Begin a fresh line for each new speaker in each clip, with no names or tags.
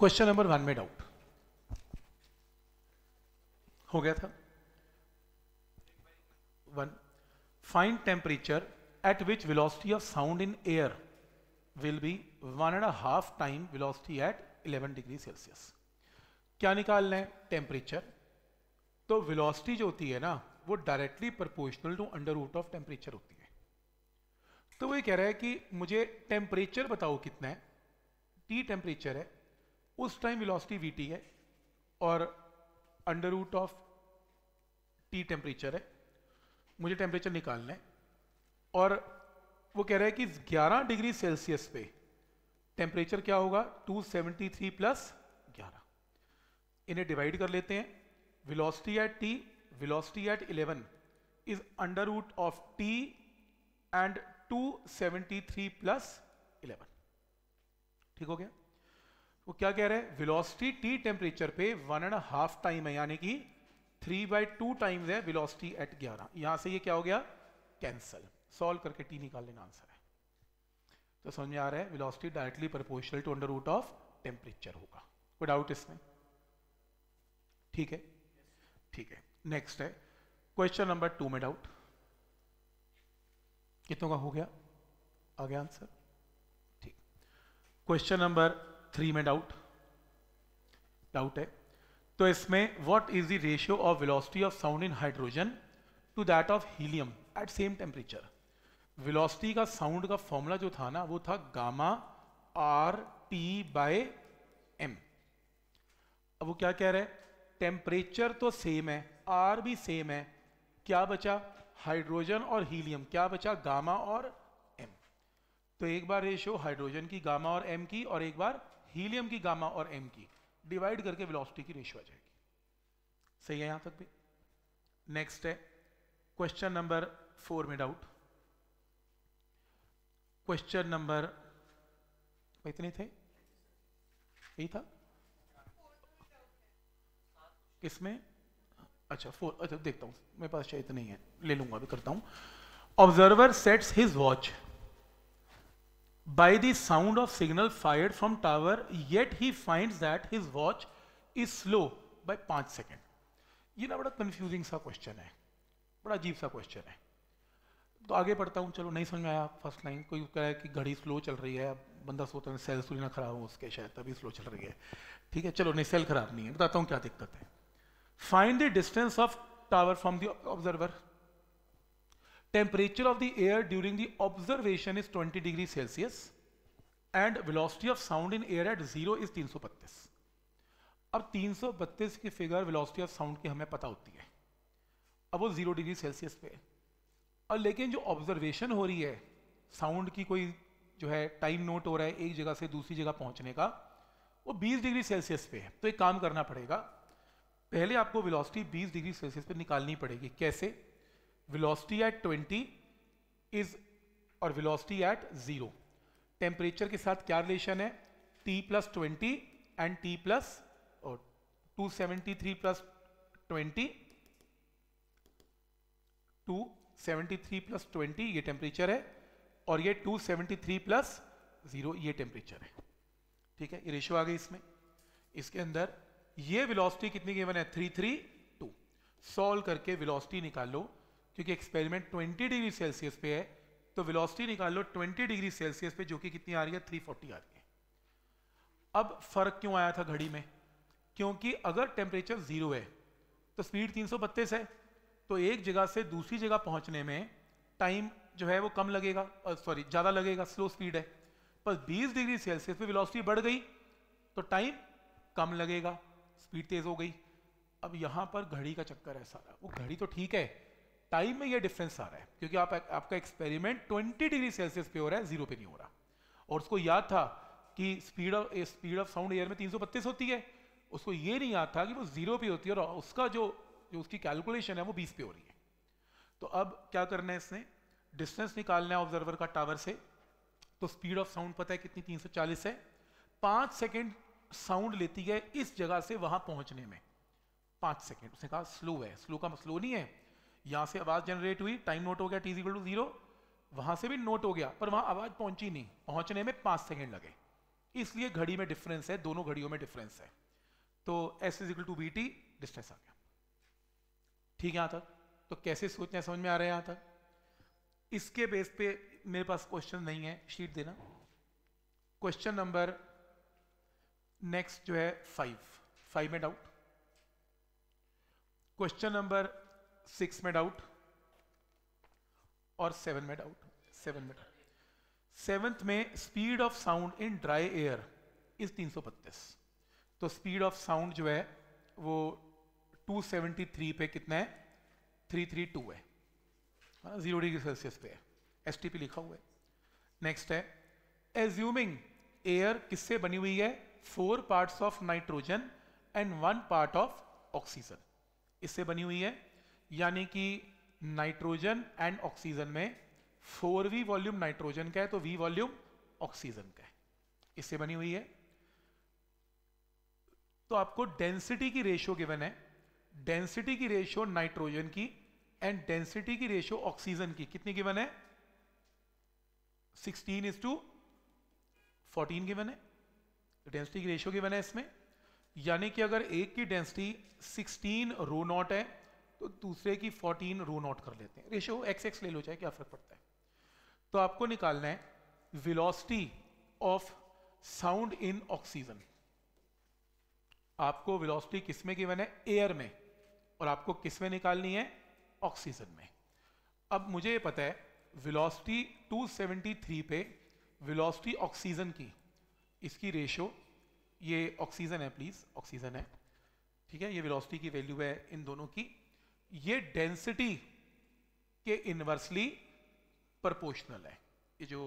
question number one में doubt हो गया था one find temperature at which velocity of sound in air will be one and half time velocity at 11 degree Celsius क्या निकालना है temperature तो velocity जो होती है ना वो directly proportional to under root of temperature होती है तो वो ये कह रहा है कि मुझे टेम्परेचर बताओ कितना है टी टेम्परेचर है उस टाइम वेलोसिटी वी टी है और under root of T temperature है मुझे टेम्परेचर निकालना है और वो कह रहा है कि 11 डिग्री सेल्सियस पे टेम्परेचर क्या होगा 273 प्लस 11 इन्हें डिवाइड कर लेते हैं velocity at T velocity at 11 is under root of T and 273 plus 11 ठीक हो गया वो क्या कह रहे हैं वेलोसिटी टी टेम्परेचर पे वन एंड हाफ टाइम है यानी कि थ्री बाई टू टाइम है वेलोसिटी एट ग्यारह यहां से ये क्या हो गया कैंसल सॉल्व करके टी निकाल लेना आंसर है तो समझ में आ रहा है velocity directly proportional to under root of temperature होगा कोई डाउट इसमें ठीक है ठीक है नेक्स्ट है क्वेश्चन नंबर टू में डाउट कितनों का हो गया आ गया आंसर ठीक क्वेश्चन नंबर थ्री में डाउट डाउट है तो इसमें what is the ratio of velocity of sound in hydrogen to that of helium at same temperature velocity का साउंड का फॉर्मूला जो था ना वो था gamma R T by M अब वो क्या कह रहे हैं टेम्परेचर तो सेम है आर भी सेम है क्या बचा हाइड्रोजन और हीलियम क्या बचा गामा और एम तो एक बार रेशियो हाइड्रोजन की गामा और एम की और एक बार हीलियम की गामा और एम की डिवाइड करके वेलोसिटी की रेशियो आ जाएगी सही है यहां तक भी नेक्स्ट है क्वेश्चन नंबर फोर में डाउट क्वेश्चन नंबर इतने थे यही था किसमें अच्छा फोर अच्छा देखता हूं मेरे पास शायद नहीं है ले लूंगा अभी करता हूं observer sets his watch by the sound of signal fired from tower yet he finds that his watch is slow by 5 second ये ना बड़ा कंफ्यूजिंग सा क्वेश्चन है बड़ा अजीब सा क्वेश्चन है तो आगे बढ़ता हूँ चलो नहीं समझ में आया फर्स्ट लाइन कोई कह रहा है कि घड़ी स्लो चल रही है बंदा सोता है सेल सुली ना खराब हो उसके शायद तभी स्लो चल रही है ठीक है चलो नहीं सेल खराब नहीं है बताता हूँ क्या दिक्कत है find the distance of tower from the observer temperature of the air during the observation is 20 degree celsius and velocity of sound in air at zero is 332 अब 332 की फिगर वेलोसिटी ऑफ साउंड की हमें पता होती है अब वो zero degree Celsius पे है और लेकिन जो ऑब्जर्वेशन हो रही है साउंड की कोई जो है टाइम नोट हो रहा है एक जगह से दूसरी जगह पहुंचने का वो 20 डिग्री सेल्सियस पे है तो एक काम करना पड़ेगा पहले आपको वेलोसिटी 20 डिग्री सेल्सियस पे निकालनी पड़ेगी कैसे velocity at 20 is और velocity at 0 टेम्परेचर के साथ क्या रिलेशन है t plus 20 and t plus और 273 प्लस 20 273 प्लस 20 ये टेम्परेचर है और ये 273 प्लस जीरो ये टेम्परेचर है ठीक है ये रेशो आ गई इसमें इसके अंदर ये वेलोसिटी कितनी गिवन है थ्री थ्री टू सॉल्व करके वेलोसिटी निकाल लो क्योंकि एक्सपेरिमेंट 20 डिग्री सेल्सियस पे है तो वेलोसिटी निकाल लो 20 डिग्री सेल्सियस पे जो कि कितनी आ रही है 340 आ रही है अब फर्क क्यों आया था घड़ी में क्योंकि अगर टेम्परेचर जीरो है तो स्पीड तीन है तो एक जगह से दूसरी जगह पहुंचने में टाइम जो है वो कम लगेगा सॉरी ज़्यादा लगेगा स्लो स्पीड है पर 20 डिग्री सेल्सियस पे वेलोसिटी बढ़ गई तो टाइम कम लगेगा स्पीड तेज़ हो गई अब यहाँ पर घड़ी का चक्कर है सारा वो घड़ी तो ठीक है टाइम में ये डिफरेंस आ रहा है क्योंकि आप, आपका एक्सपेरिमेंट 20 डिग्री सेल्सियस पे हो रहा है जीरो पे नहीं हो रहा और उसको याद था कि speed of speed of sound air में तीन होती है उसको ये नहीं याद था कि वो जीरो पे होती है और उसका जो जो उसकी कैलकुलेशन है वो बीस पे हो रही है तो अब क्या करना है इसने डिस्टेंस निकालना है ऑब्जर्वर का टावर से तो स्पीड ऑफ साउंड पता है कितनी 340 है पांच सेकेंड साउंड लेती है इस जगह से वहां पहुंचने में पांच सेकेंड उसने कहा स्लो है स्लो का स्लो नहीं है यहां से आवाज जनरेट हुई टाइम नोट हो गया टीजी टू जीरो वहां से भी नोट हो गया पर वहां आवाज पहुंची नहीं पहुंचने में पांच सेकेंड लगे इसलिए घड़ी में डिफरेंस है दोनों घड़ियों में डिफरेंस है तो S is to B T distance आ गया ठीक है यहां तक तो कैसे सोचने समझ में आ रहे हैं यहां तक इसके बेस पे मेरे पास क्वेश्चन नहीं है शीट देना क्वेश्चन नंबर नेक्स्ट जो है फाइव फाइव में डाउट क्वेश्चन नंबर सिक्स में डाउट और सेवन में डाउट सेवन में सेवंथ में speed of sound in dry air is तीन सौ बत्तीस तो स्पीड ऑफ साउंड जो है वो टू सेवेंटी थ्री पे कितना है थ्री थ्री टू है जीरो डिग्री सेल्सियस पे है एस टी पी लिखा हुआ है नेक्स्ट है एज्यूमिंग एयर किससे बनी हुई है four parts of nitrogen and one part of oxygen इससे बनी हुई है यानी कि नाइट्रोजन एंड ऑक्सीजन में फोर वी वॉल्यूम नाइट्रोजन का है तो वी वॉल्यूम ऑक्सीजन का है इससे बनी हुई है तो आपको डेंसिटी की रेशियो गिवन है डेंसिटी की रेशियो नाइट्रोजन की एंड डेंसिटी की रेशियो ऑक्सीजन की कितनी गिवन है 16 इज टू 14 गिवन है डेंसिटी की रेशियो गिवन है इसमें यानी कि अगर एक की डेंसिटी 16 रो नॉट है तो दूसरे की 14 रो नोट कर लेते हैं रेशो एक्स एक्स ले लो चाहे क्या फर्क पड़ता है तो आपको निकालना है velocity of sound in oxygen आपको वेलोसिटी किसमें गिवन है एयर में और आपको किसमें निकालनी है ऑक्सीजन में अब मुझे ये पता है वेलोसिटी 273 पे वेलोसिटी ऑक्सीजन की इसकी रेशो ये ऑक्सीजन है प्लीज ऑक्सीजन है ठीक है ये वेलोसिटी की वैल्यू है इन दोनों की ये डेंसिटी के इन्वर्सली प्रोपोर्शनल है ये जो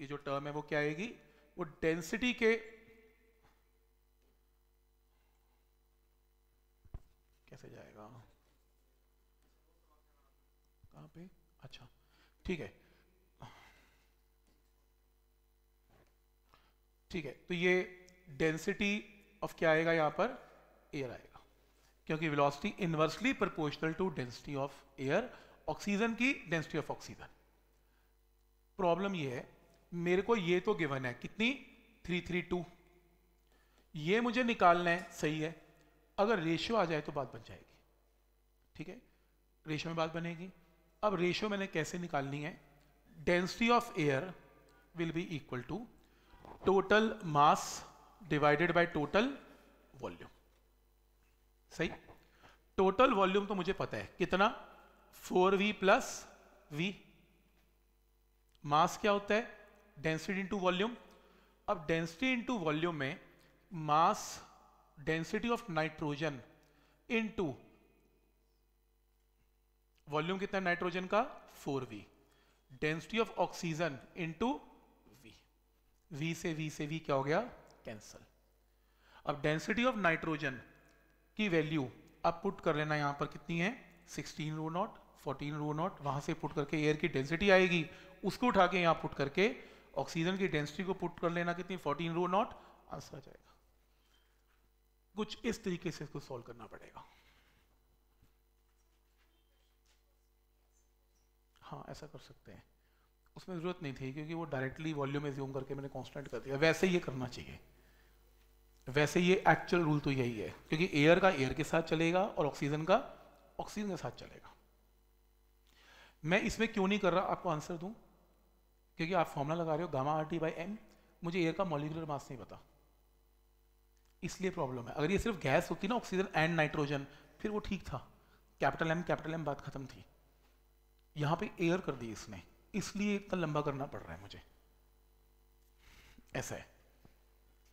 ये जो टर्म है वो क्या आएगी वो डेंसिटी के कैसे जाएगा कहां पे अच्छा ठीक है ठीक है तो ये डेंसिटी ऑफ क्या आएगा यहां पर एयर आएगा क्योंकि velocity inversely proportional to density of air oxygen की डेंसिटी ऑफ ऑक्सीजन प्रॉब्लम ये है मेरे को ये तो गिवन है कितनी थ्री थ्री टू ये मुझे निकालना है सही है अगर रेशियो आ जाए तो बात बन जाएगी ठीक है रेशियो में बात बनेगी अब रेशियो मैंने कैसे निकालनी है density of air will be equal to total mass divided by total volume सही टोटल वॉल्यूम तो मुझे पता है कितना 4v we plus V mass क्या होता है डेंसिटी इनटू वॉल्यूम अब डेंसिटी इनटू वॉल्यूम में mass density of nitrogen into volume कितना नाइट्रोजन का 4v density of oxygen into V V से वी से वी क्या हो गया कैंसल अब डेंसिटी ऑफ नाइट्रोजन की वैल्यू आप पुट कर लेना यहाँ पर कितनी है 16 रो नॉट 14 रो नॉट वहां से पुट करके एयर की डेंसिटी आएगी उसको उठा के यहाँ पुट करके ऑक्सीजन की डेंसिटी को पुट कर लेना कितनी 14 रो नॉट आंसर आ जाएगा कुछ इस तरीके से इसको सॉल्व करना पड़ेगा हाँ ऐसा कर सकते हैं उसमें ज़रूरत नहीं थी क्योंकि वो डायरेक्टली वॉल्यूम में ज्यूम करके मैंने कॉन्स्टेंट कर दिया वैसे ही ये करना चाहिए वैसे ये एक्चुअल रूल तो यही है क्योंकि एयर का एयर के साथ चलेगा और ऑक्सीजन का ऑक्सीजन के साथ चलेगा मैं इसमें क्यों नहीं कर रहा आपको आंसर दूं क्योंकि आप फॉर्मुला लगा रहे हो gamma R T by M मुझे एयर का मॉलिकुलर मास नहीं पता इसलिए प्रॉब्लम है अगर ये सिर्फ गैस होती ना ऑक्सीजन एंड नाइट्रोजन फिर वो ठीक था कैपिटल एम कैपिटल एम बात खत्म थी यहां पे एयर कर दी इसने इसलिए इतना लंबा करना पड़ रहा है मुझे ऐसा है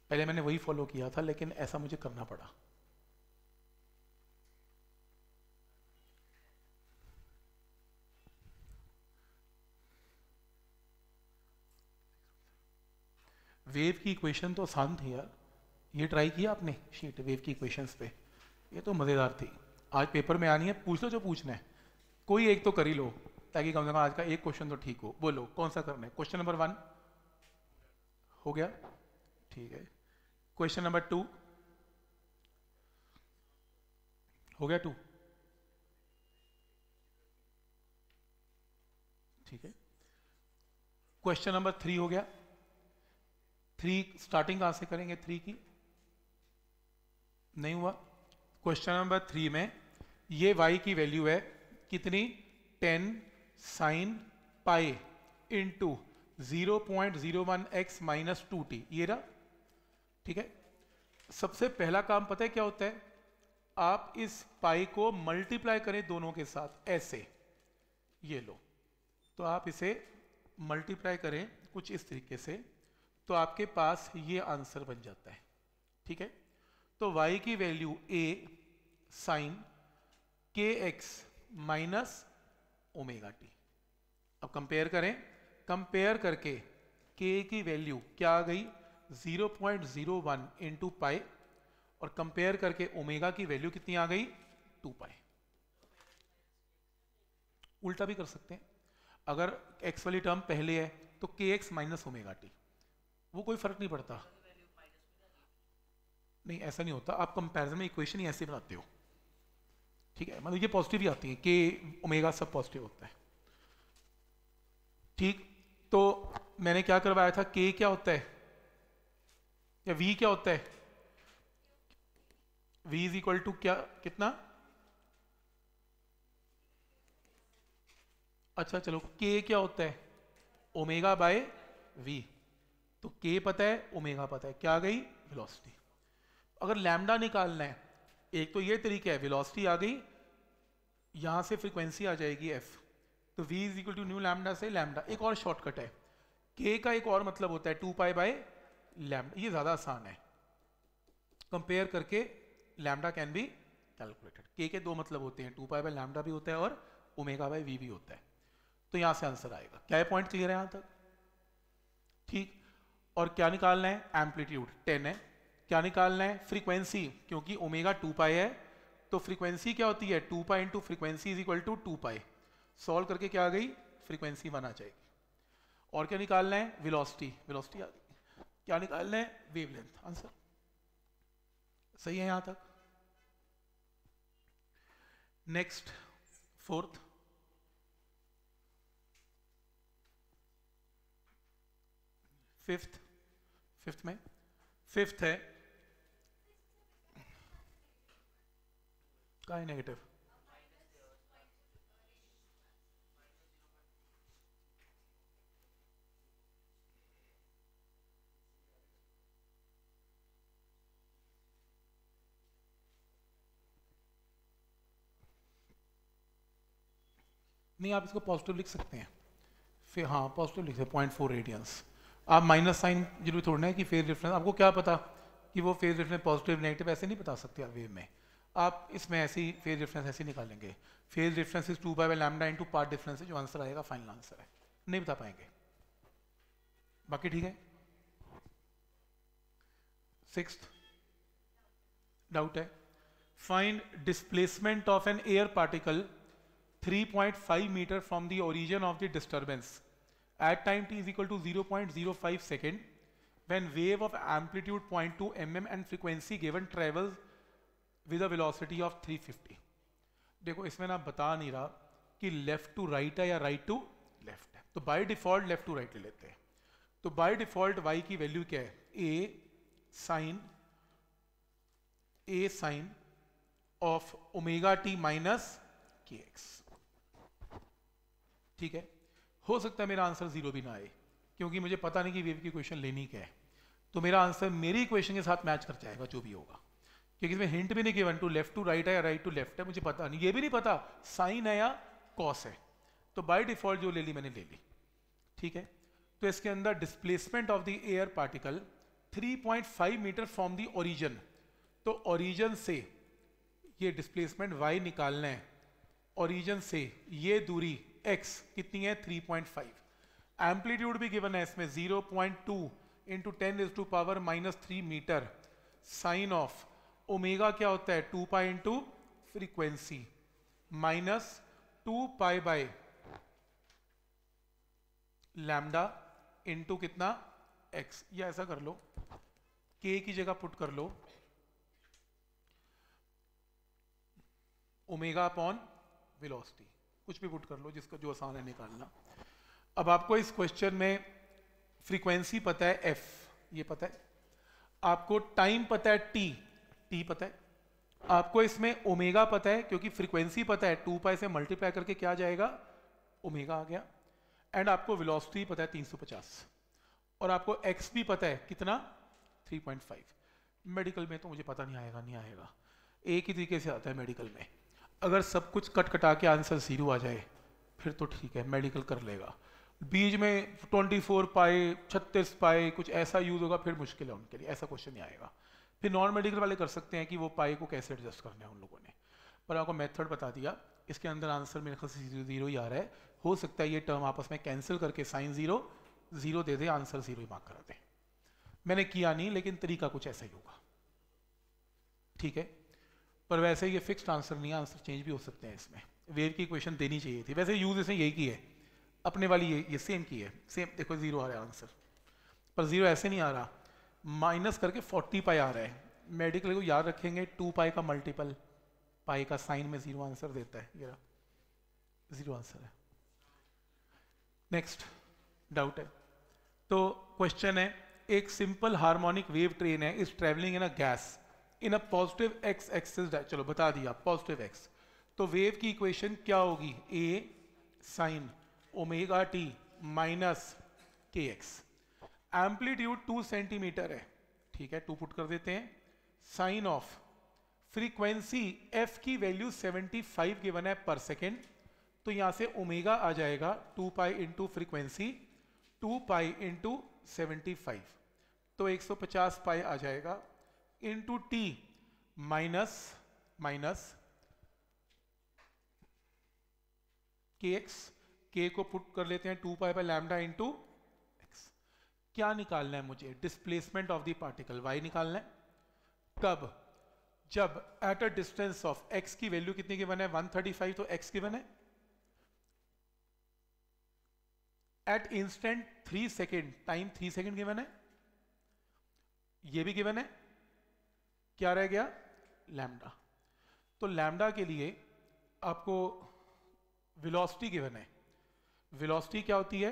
पहले मैंने वही फॉलो किया था लेकिन ऐसा मुझे करना पड़ा वेव की इक्वेशन तो आसान थी यार ये ट्राई किया आपने शीट वेव की इक्वेशंस पे ये तो मज़ेदार थी आज पेपर में आनी है पूछ लो जो पूछना है कोई एक तो कर ही लो ताकि कम से कम आज का एक क्वेश्चन तो ठीक हो बोलो कौन सा करना है क्वेश्चन नंबर वन हो गया ठीक है क्वेश्चन नंबर टू हो गया टू ठीक है क्वेश्चन नंबर थ्री हो गया थ्री स्टार्टिंग कहां से करेंगे थ्री की नहीं हुआ क्वेश्चन नंबर थ्री में ये वाई की वैल्यू है कितनी ten sine pi into zero point zero one X minus two T ये रहा ठीक है सबसे पहला काम पता है क्या होता है आप इस पाई को मल्टीप्लाई करें दोनों के साथ ऐसे ये लो तो आप इसे मल्टीप्लाई करें कुछ इस तरीके से तो आपके पास ये आंसर बन जाता है ठीक है तो y की value a sine K X minus omega T अब कंपेयर करें कंपेयर करके k की वैल्यू क्या आ गई 0.01 इनटू पाई और कंपेयर करके ओमेगा की वैल्यू कितनी आ गई टू पाई उल्टा भी कर सकते हैं अगर एक्स वाली टर्म पहले है तो के एक्स माइनस ओमेगा टी वो कोई फर्क नहीं पड़ता नहीं ऐसा नहीं होता आप कंपेरिजन में इक्वेशन ही ऐसे बनाते हो ठीक है मतलब ये पॉजिटिव ही आती है के ओमेगा सब पॉजिटिव होता है ठीक तो मैंने क्या करवाया था के क्या होता है या v क्या होता है v इज इक्वल टू क्या कितना अच्छा चलो k क्या होता है ओमेगा बाय v तो k पता है ओमेगा पता है क्या आ गई वेलोसिटी अगर लैमडा निकालना है एक तो ये तरीका है वेलोसिटी आ गई यहां से फ्रीक्वेंसी आ जाएगी f तो v is equal to nu lambda से लैमडा एक और शॉर्टकट है k का एक और मतलब होता है टू पाई बाय लैमडा ये ज़्यादा आसान है कंपेयर करके लैमडा कैन बी कैलकुलेटेड के के दो मतलब होते हैं टू पाई बाई लैमडा भी होता है और ओमेगा बाई वी भी होता है तो यहां से आंसर आएगा क्या पॉइंट क्लियर है यहां तक ठीक और क्या निकालना है एम्पलीट्यूड टेन है क्या निकालना है फ्रीक्वेंसी क्योंकि ओमेगा टू पाई है तो फ्रीक्वेंसी क्या होती है two pi into frequency is equal to two pi solve करके क्या आ गई फ्रीक्वेंसी वन आ जाएगी और क्या निकालना है वेलोसिटी वेलोसिटी आ गई क्या निकाल लें वेवलेंथ आंसर सही है यहां तक नेक्स्ट फोर्थ फिफ्थ फिफ्थ में फिफ्थ है का नेगेटिव नहीं आप इसको पॉजिटिव लिख सकते हैं फिर हाँ पॉजिटिव लिख सकते हैं पॉइंट फोर रेडियंस आप माइनस साइन जरूर छोड़ना है कि फेज डिफरेंस आपको क्या पता कि वो फेज डिफरेंस पॉजिटिव नेगेटिव ऐसे नहीं बता सकते आप वेव में आप इसमें ऐसी फेज डिफरेंस ऐसे निकालेंगे phase difference is two by lambda to part difference जो आंसर आएगा फाइनल आंसर है नहीं बता पाएंगे बाकी ठीक है सिक्स डाउट है find displacement of an air particle 3.5 meter from the origin of the disturbance at time t is equal to 0.05 second when wave of amplitude 0.2 mm and frequency given travels with a velocity of 350 देखो इसमें ना बता नहीं रहा कि left to right है या right to left है तो by default left to right ले लेते हैं तो बाय डिफॉल्ट y की वैल्यू क्या है a sine a sine of omega T minus K X ठीक है हो सकता है मेरा आंसर जीरो भी ना आए क्योंकि मुझे पता नहीं कि वेव की क्वेश्चन लेनी क्या है तो मेरा आंसर मेरी क्वेश्चन के साथ मैच कर जाएगा जो भी होगा क्योंकि इसमें हिंट भी नहीं given to left to right है या राइट टू लेफ्ट है मुझे पता नहीं ये भी नहीं पता साइन है या कॉस है तो बाय डिफॉल्ट जो ले ली मैंने ले ली ठीक है तो इसके अंदर displacement of the air particle 3.5 meter from the origin तो ओरिजन से ये डिस्प्लेसमेंट वाई निकालना है ओरिजन से ये दूरी एक्स कितनी है 3.5 पॉइंट फाइव एम्पलीट्यूड भी गिवन है इसमें 0.2 point two into ten is to power minus three meter sine of omega क्या होता है two pi into frequency minus two pi by lambda into कितना एक्स या ऐसा कर लो के की जगह पुट कर लो ओमेगा अपॉन वेलोसिटी कुछ भी पुट कर लो जिसका जो आसान है निकालना अब आपको इस क्वेश्चन में फ्रीक्वेंसी पता है एफ ये पता है आपको टाइम पता है टी टी पता है आपको इसमें ओमेगा पता है क्योंकि फ्रीक्वेंसी पता है टू पाई से मल्टीप्लाई करके क्या जाएगा ओमेगा आ गया एंड आपको वेलोसिटी पता है 350 और आपको एक्स भी पता है कितना 3.5 मेडिकल में तो मुझे पता नहीं आएगा नहीं आएगा एक ही तरीके से आता है मेडिकल में अगर सब कुछ कट कटा के आंसर जीरो आ जाए फिर तो ठीक है मेडिकल कर लेगा बीज में 24 पाए 36 पाए कुछ ऐसा यूज़ होगा फिर मुश्किल है उनके लिए ऐसा क्वेश्चन नहीं आएगा फिर नॉन मेडिकल वाले कर सकते हैं कि वो पाए को कैसे एडजस्ट करना है उन लोगों ने पर आपको मेथड बता दिया इसके अंदर आंसर मेरे ख्याल से जीरो ही आ रहा है हो सकता है ये टर्म आपस में कैंसिल करके साइन जीरो जीरो दे दे आंसर जीरो ही मार्क करा दे मैंने किया नहीं लेकिन तरीका कुछ ऐसा ही होगा ठीक है पर वैसे ये फिक्स्ड आंसर नहीं आंसर चेंज भी हो सकते हैं इसमें वेव की इक्वेशन देनी चाहिए थी वैसे यूज इसने यही की है अपने वाली ये ये सेम की है सेम देखो जीरो आ रहा है आंसर पर जीरो ऐसे नहीं आ रहा माइनस करके फोर्टी पाई आ रहा है मेडिकल को याद रखेंगे टू पाई का मल्टीपल पाई का साइन में जीरो आंसर देता है ये जीरो आंसर है नेक्स्ट डाउट है तो क्वेश्चन है एक सिंपल हार्मोनिक वेव ट्रेन है is travelling in a gas in a positive X axis चलो बता दिया पॉजिटिव एक्स तो वेव की इक्वेशन क्या होगी A sine omega T minus K X amplitude two centimeter है ठीक है टू फुट कर देते हैं साइन ऑफ फ्रीक्वेंसी एफ की वैल्यू 75 गिवन है पर सेकेंड तो यहां से ओमेगा आ जाएगा 2 pi into frequency 2 pi into seventy तो 150 पाई आ जाएगा into T minus minus K X K को पुट कर लेते हैं two pi by lambda into X क्या निकालना है मुझे displacement of the particle Y निकालना है कब जब at a distance of X की वैल्यू कितनी वन है फाइव तो एक्स की बने at instant three second time three second given है ये भी गिवन है क्या रह गया लैमडा तो लैमडा के लिए आपको विलोसिटी गिवन है विलोसिटी क्या होती है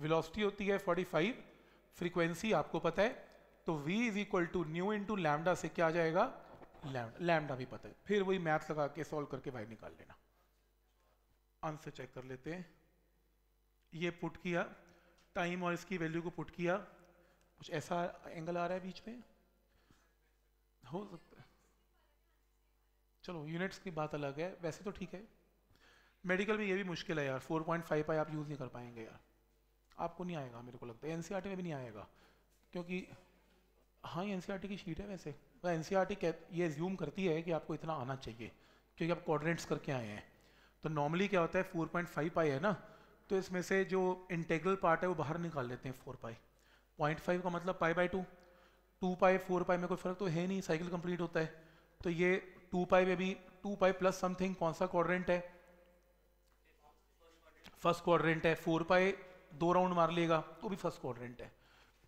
विलोसिटी होती है 45 फ्रीक्वेंसी आपको पता है तो v is equal to nu into lambda से क्या आ जाएगा लैमडा लैमडा भी पता है फिर वही मैथ लगा के सॉल्व करके बाहर निकाल लेना आंसर चेक कर लेते हैं ये पुट किया टाइम और इसकी वैल्यू को पुट किया कुछ ऐसा एंगल आ रहा है बीच में हो सकता है चलो यूनिट्स की बात अलग है वैसे तो ठीक है मेडिकल में ये भी मुश्किल है यार 4.5 पॉइंट फाइव आप यूज़ नहीं कर पाएंगे यार आपको नहीं आएगा मेरे को लगता है एन e में भी नहीं आएगा क्योंकि हाँ एन e की शीट है वैसे एन सी e ये ज्यूम करती है कि आपको इतना आना चाहिए क्योंकि आप कॉर्डिनेट्स करके आए हैं तो नॉर्मली क्या होता है फोर पॉइंट फाइव है ना तो इसमें से जो इंटेग्रल पार्ट है वो बाहर निकाल लेते हैं फोर पाई पॉइंट फाइव का मतलब pi by two two pi four pi में कोई फर्क तो है नहीं साइकिल कंप्लीट होता है तो ये टू पाई में भी टू पाई प्लस समथिंग कौन सा क्वाड्रेंट है फर्स्ट क्वाड्रेंट है फोर पाई दो राउंड मार लेगा तो भी फर्स्ट क्वाड्रेंट है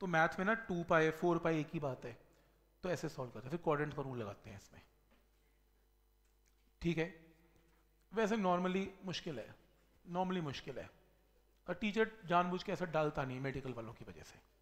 तो मैथ में ना टू पाई फोर पाई एक ही बात है तो ऐसे सॉल्व करते हैं फिर क्वाड्रेंट का लगाते हैं इसमें ठीक है वैसे नॉर्मली मुश्किल है नॉर्मली मुश्किल है और टीचर जानबूझ के ऐसा डालता नहीं मेडिकल वालों की वजह से